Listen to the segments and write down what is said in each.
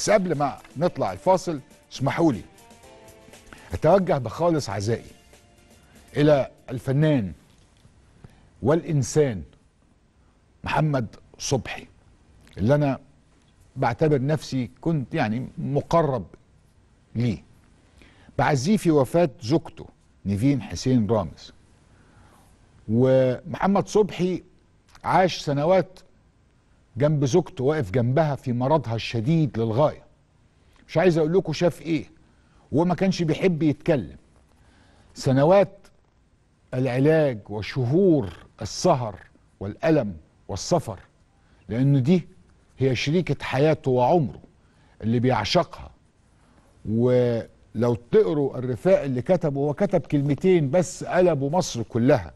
بس قبل ما نطلع الفاصل اسمحوا لي اتوجه بخالص عزائي الى الفنان والانسان محمد صبحي اللي انا بعتبر نفسي كنت يعني مقرب ليه بعزيه في وفاه زوجته نيفين حسين رامز ومحمد صبحي عاش سنوات جنب زوجته واقف جنبها في مرضها الشديد للغايه مش عايز اقول لكم شاف ايه وما ما كانش بيحب يتكلم سنوات العلاج وشهور السهر والالم والسفر لان دي هي شريكه حياته وعمره اللي بيعشقها ولو تقروا الرفاء اللي كتبه هو كتب كلمتين بس قلبوا مصر كلها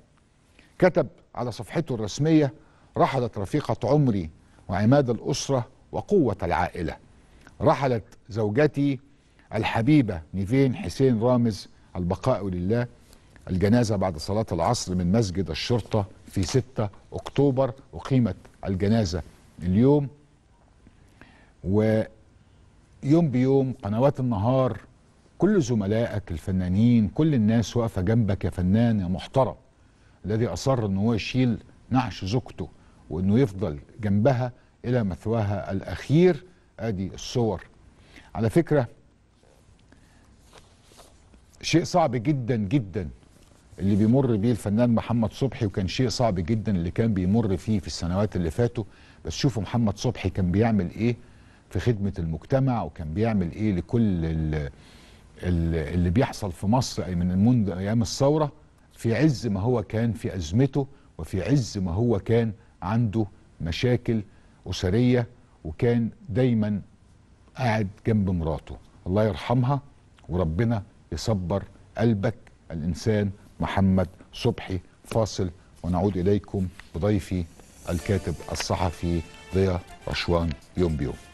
كتب على صفحته الرسميه رحلت رفيقه عمري وعماد الأسرة وقوة العائلة رحلت زوجتي الحبيبة نيفين حسين رامز البقاء لله الجنازة بعد صلاة العصر من مسجد الشرطة في 6 أكتوبر أقيمت الجنازة اليوم ويوم بيوم قنوات النهار كل زملائك الفنانين كل الناس واقفة جنبك يا فنان يا محترم الذي أصر أنه يشيل نعش زوجته وأنه يفضل جنبها إلى مثواها الأخير أدي الصور على فكرة شيء صعب جدا جدا اللي بيمر بيه الفنان محمد صبحي وكان شيء صعب جدا اللي كان بيمر فيه في السنوات اللي فاتوا بس شوفوا محمد صبحي كان بيعمل ايه في خدمة المجتمع وكان بيعمل ايه لكل اللي, اللي بيحصل في مصر أي من منذ ايام الثورة في عز ما هو كان في ازمته وفي عز ما هو كان عنده مشاكل اسريه وكان دايما قاعد جنب مراته الله يرحمها وربنا يصبر قلبك الانسان محمد صبحي فاصل ونعود اليكم بضيفي الكاتب الصحفي ضياء رشوان يوم بيوم